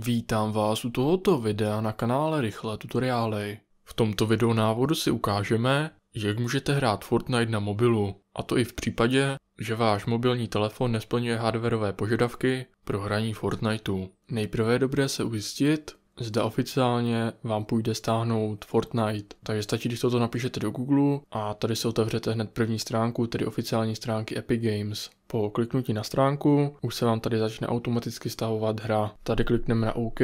Vítám vás u tohoto videa na kanále Rychlé tutoriály. V tomto videu návodu si ukážeme, jak můžete hrát Fortnite na mobilu, a to i v případě, že váš mobilní telefon nesplňuje hardwareové požadavky pro hraní Fortniteu. Nejprve je dobré se ujistit, zde oficiálně vám půjde stáhnout Fortnite, takže stačí, když toto napíšete do Google a tady si otevřete hned první stránku, tedy oficiální stránky Epic Games. Po kliknutí na stránku už se vám tady začne automaticky stahovat hra. Tady klikneme na OK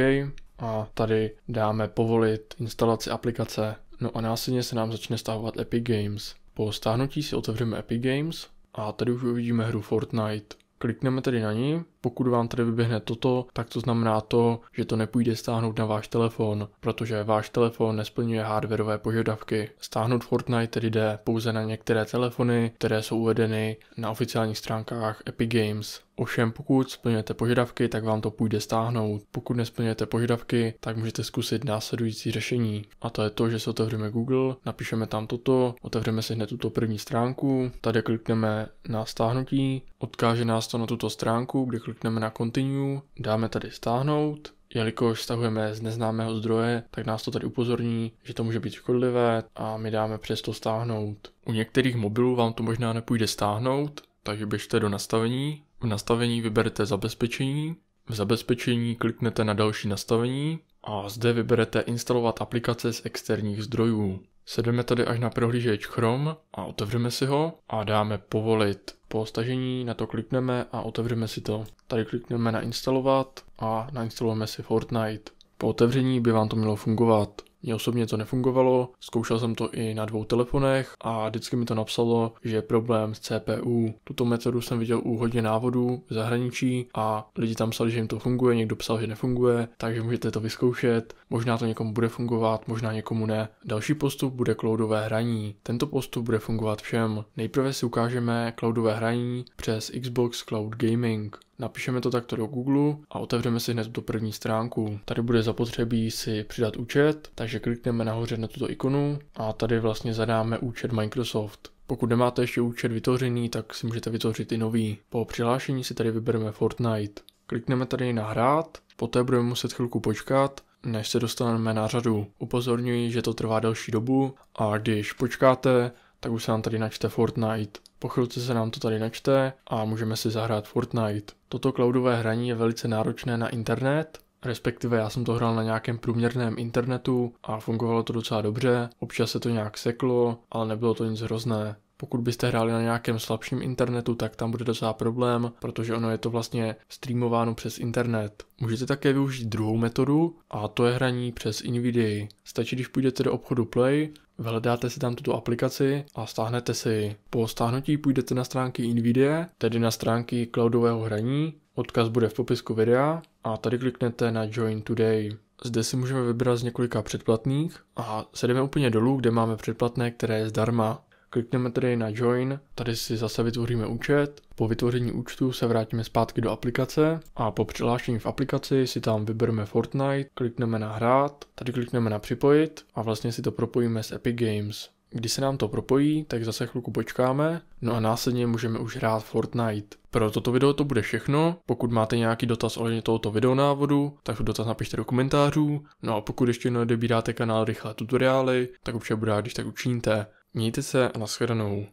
a tady dáme povolit instalaci aplikace. No a následně se nám začne stahovat Epic Games. Po stáhnutí si otevřeme Epic Games a tady už uvidíme hru Fortnite. Klikneme tedy na ní pokud vám tady vyběhne toto, tak to znamená to, že to nepůjde stáhnout na váš telefon, protože váš telefon nesplňuje hardwareové požadavky. Stáhnout Fortnite tedy jde pouze na některé telefony, které jsou uvedeny na oficiálních stránkách Epic Games. Ovšem pokud splňujete požadavky, tak vám to půjde stáhnout. Pokud nesplňujete požadavky, tak můžete zkusit následující řešení. A to je to, že se otevřeme Google, napíšeme tam toto, otevřeme si hned tuto první stránku, tady klikneme na stáhnutí, odkáže nás to na tuto stránku, kde klikneme na Continue, dáme tady stáhnout, jelikož stahujeme z neznámého zdroje, tak nás to tady upozorní, že to může být škodlivé a my dáme přesto stáhnout. U některých mobilů vám to možná nepůjde stáhnout, takže běžte do nastavení. V nastavení vyberete zabezpečení, v zabezpečení kliknete na další nastavení a zde vyberete instalovat aplikace z externích zdrojů. Sedeme tady až na prohlížeč Chrome a otevřeme si ho a dáme povolit. Po stažení na to klikneme a otevřeme si to. Tady klikneme na instalovat a nainstalujeme si Fortnite. Po otevření by vám to mělo fungovat. Mně osobně to nefungovalo, zkoušel jsem to i na dvou telefonech a vždycky mi to napsalo, že je problém s CPU. Tuto metodu jsem viděl u hodně návodů v zahraničí a lidi tam psali, že jim to funguje, někdo psal, že nefunguje, takže můžete to vyzkoušet, možná to někomu bude fungovat, možná někomu ne. Další postup bude cloudové hraní. Tento postup bude fungovat všem. Nejprve si ukážeme cloudové hraní přes Xbox Cloud Gaming. Napíšeme to takto do Google a otevřeme si hned tu první stránku. Tady bude zapotřebí si přidat účet, takže klikneme nahoře na tuto ikonu a tady vlastně zadáme účet Microsoft. Pokud nemáte ještě účet vytvořený, tak si můžete vytvořit i nový. Po přihlášení si tady vybereme Fortnite. Klikneme tady na hrát, poté budeme muset chvilku počkat, než se dostaneme na řadu. Upozorňuji, že to trvá delší dobu a když počkáte, tak už se nám tady načte Fortnite. Po chvilce se nám to tady načte a můžeme si zahrát Fortnite. Toto cloudové hraní je velice náročné na internet, respektive já jsem to hrál na nějakém průměrném internetu a fungovalo to docela dobře, občas se to nějak seklo, ale nebylo to nic hrozné. Pokud byste hráli na nějakém slabším internetu, tak tam bude docela problém, protože ono je to vlastně streamováno přes internet. Můžete také využít druhou metodu a to je hraní přes NVIDIA. Stačí, když půjdete do obchodu Play Vyhledáte si tam tuto aplikaci a stáhnete si ji. Po stáhnutí půjdete na stránky NVIDIA, tedy na stránky cloudového hraní, odkaz bude v popisku videa a tady kliknete na Join Today. Zde si můžeme vybrat z několika předplatných a sedeme úplně dolů, kde máme předplatné, které je zdarma. Klikneme tedy na Join, tady si zase vytvoříme účet. Po vytvoření účtu se vrátíme zpátky do aplikace a po přihlášení v aplikaci si tam vybereme Fortnite, klikneme na Hrát, tady klikneme na Připojit a vlastně si to propojíme s Epic Games. Když se nám to propojí, tak zase chvilku počkáme, no a následně můžeme už hrát Fortnite. Pro toto video to bude všechno, pokud máte nějaký dotaz ohledně tohoto videonávodu, tak tu dotaz napište do komentářů, no a pokud ještě neodebíráte kanál Rychlé tutoriály, tak určitě bude, když tak učiníte. Mějte se a nashledanou.